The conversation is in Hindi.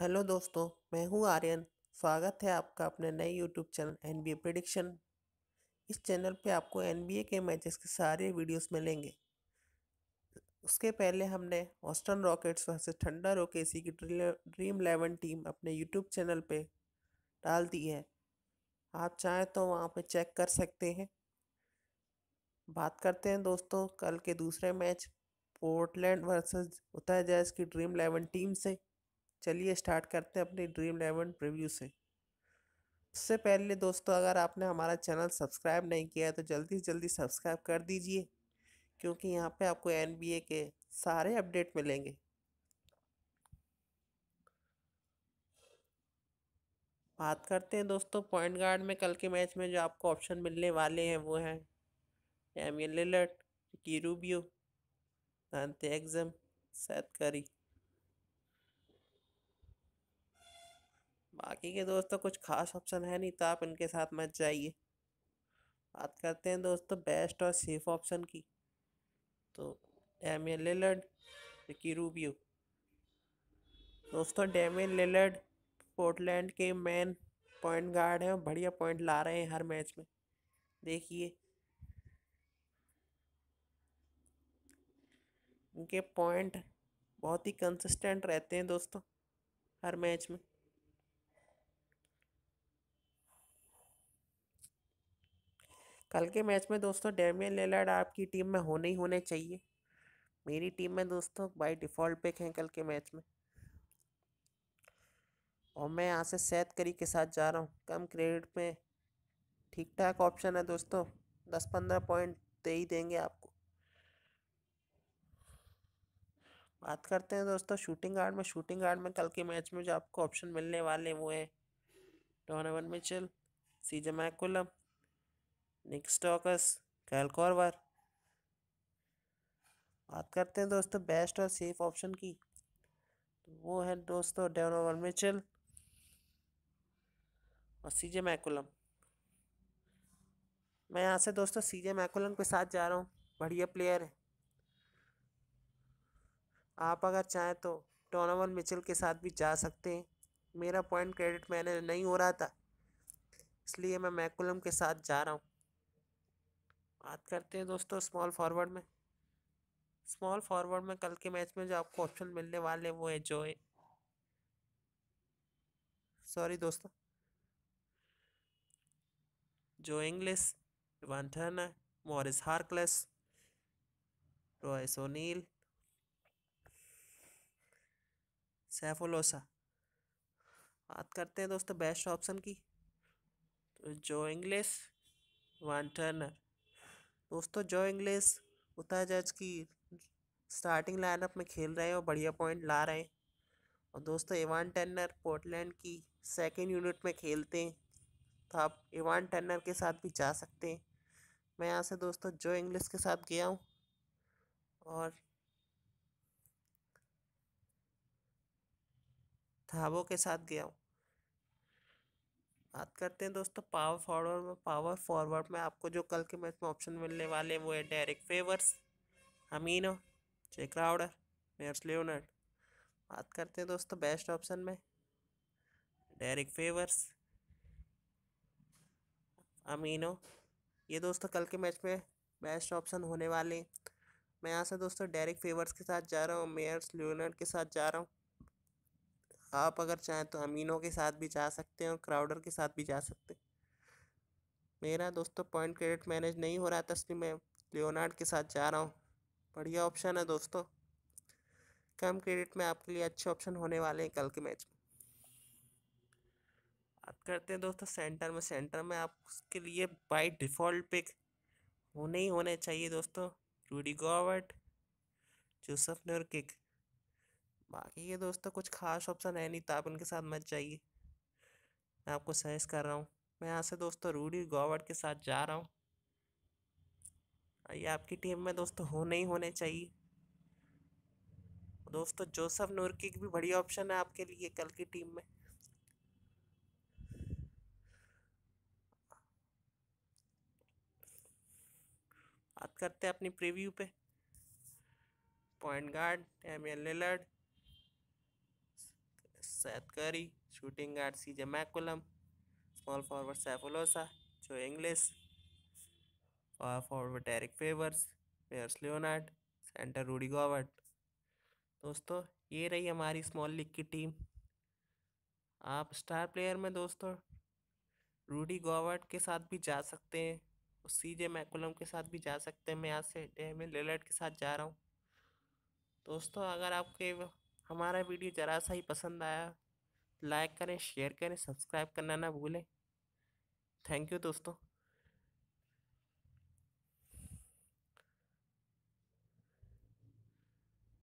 हेलो दोस्तों मैं हूं आर्यन स्वागत है आपका अपने नए YouTube channel N B prediction इस चैनल पे आपको एन के मैचेस के सारे वीडियोस मिलेंगे उसके पहले हमने ऑस्टन रॉकेट्स से ठंडा रोकेसी की ड्रीम इलेवन टीम अपने यूट्यूब चैनल पे डाल दी है आप चाहें तो वहाँ पे चेक कर सकते हैं बात करते हैं दोस्तों कल के दूसरे मैच पोर्टलैंड वर्सेस उतर जैस की ड्रीम इलेवन टीम से चलिए स्टार्ट करते हैं अपनी ड्रीम इलेवन प्रिव्यू से उससे पहले दोस्तों अगर आपने हमारा चैनल सब्सक्राइब नहीं किया है तो जल्दी से जल्दी सब्सक्राइब कर दीजिए क्योंकि यहाँ पे आपको एन के सारे अपडेट मिलेंगे बात करते हैं दोस्तों पॉइंट गार्ड में कल के मैच में जो आपको ऑप्शन मिलने वाले हैं वो हैं डैमियन लिलट की दानते एग्जम सैद करी बाकी के दोस्तों तो कुछ खास ऑप्शन है नहीं तो आप इनके साथ मत जाइए बात करते हैं दोस्तों बेस्ट और सेफ ऑप्शन की तो डैमियन लेलर्ड रिकी रूबियो दोस्तों डैमियन लेलर्ड पोर्टलैंड के मेन पॉइंट गार्ड हैं और बढ़िया पॉइंट ला रहे हैं हर मैच में देखिए इनके पॉइंट बहुत ही कंसिस्टेंट रहते हैं दोस्तों हर मैच में कल के मैच में दोस्तों डेमियन लेलर्ड आपकी टीम में होने ही होने चाहिए मेरी टीम में दोस्तों बाई डिफ़ॉल्ट पिक हैं कल के मैच में और मैं यहाँ से सैद करी के साथ जा रहा हूँ कम क्रेडिट में ठीक ठाक ऑप्शन है दोस्तों दस पंद्रह पॉइंट दे ही देंगे आपको बात करते हैं दोस्तों शूटिंग गार्ड में शूटिंग गार्ड में कल के मैच में जो आपको ऑप्शन मिलने वाले हैं वो हैं डोनवन मिचल सीजमैकुलम निक स्टॉकस कैल कॉर्वर बात करते हैं दोस्तों बेस्ट और सेफ ऑप्शन की तो वो है दोस्तों डेनोवन मिचल और सीजे मैकुलम मैं यहाँ से दोस्तों सीजे मैकुलम के साथ जा रहा हूँ बढ़िया प्लेयर है आप अगर चाहें तो टोनावल मिचल के साथ भी जा सकते हैं मेरा पॉइंट क्रेडिट मैंने नहीं हो रहा था इसलिए मैं मैकुलम के साथ जा रहा हूँ बात करते हैं दोस्तों स्मॉल फॉरवर्ड में स्मॉल फॉरवर्ड में कल के मैच में जो आपको ऑप्शन मिलने वाले वो है जो है सॉरी दोस्तों जो Ingles Evan Turner Maurice Harkless Royce O'Neale Sefolosha बात करते हैं दोस्तों बेस्ट ऑप्शन की तो जो इंग्लिस वन टर्नर दोस्तों जो इंग्लिस उता जज की स्टार्टिंग लाइनअप में खेल रहे हैं और बढ़िया पॉइंट ला रहे हैं और दोस्तों एवान टेनर पोर्टलैंड की सेकेंड यूनिट में खेलते हैं तो आप एवान टेनर के साथ भी जा सकते हैं मैं यहाँ से दोस्तों जो इंग्लिस के साथ गया हूँ और थाबो के साथ गया हूँ बात करते हैं दोस्तों पावर फॉरवर्ड में पावर फॉरवर्ड में आपको जो कल के मैच में ऑप्शन मिलने वाले हैं वो है डेरिक फेवर्स अमीनो जे मेयर्स लियोनर्ड बात करते हैं दोस्तों बेस्ट ऑप्शन में डेरिक फेवर्स अमीनो ये दोस्तों कल के मैच में बेस्ट ऑप्शन होने वाले हैं मैं यहाँ से दोस्तों डेरिक फेवर्स के साथ जा रहा हूँ मेयर्स लियोनर्ड के साथ जा रहा हूँ आप अगर चाहें तो अमीनो के साथ भी जा सकते हैं और क्राउडर के साथ भी जा सकते हैं मेरा दोस्तों पॉइंट क्रेडिट मैनेज नहीं हो रहा था इसलिए मैं लियोनार्ड के साथ जा रहा हूँ बढ़िया ऑप्शन है दोस्तों कम क्रेडिट में आपके लिए अच्छे ऑप्शन होने वाले हैं कल के मैच में बात करते हैं दोस्तों सेंटर में सेंटर में आप उसके लिए बाई डिफ़ॉल्ट पिक होने ही होने चाहिए दोस्तों रूडी गॉवर्ट जोसफ ने और किक बाकी ये दोस्तों तो कुछ खास ऑप्शन है नहीं तो आप उनके साथ मत जाइए मैं आपको सहेज कर रहा हूँ मैं यहाँ से दोस्तों तो रूडी गोवर्ड के साथ जा रहा हूँ ये आपकी टीम में दोस्तों होने ही होने चाहिए दोस्तों जोसफ नूर की भी बढ़िया ऑप्शन है आपके लिए कल की टीम में बात करते हैं अपनी प्रीव्यू पे point guard M L Lillard Seth Curry shooting guard C J McCollum small forward Sefolosha Joe Ingles forward Eric Favors Meyers Leonard center Rudy Gobert दोस्तों ये रही हमारी स्मॉल लीग की टीम आप स्टार प्लेयर में दोस्तों रूडी गॉवर्ट के साथ भी जा सकते हैं और सी जे मैकुलम के साथ भी जा सकते हैं मैं यहाँ से डेमिन लिलर्ड के साथ जा रहा हूँ दोस्तों अगर आपके हमारा वीडियो ज़रा सा ही पसंद आया लाइक करें शेयर करें सब्सक्राइब करना ना भूलें थैंक यू दोस्तों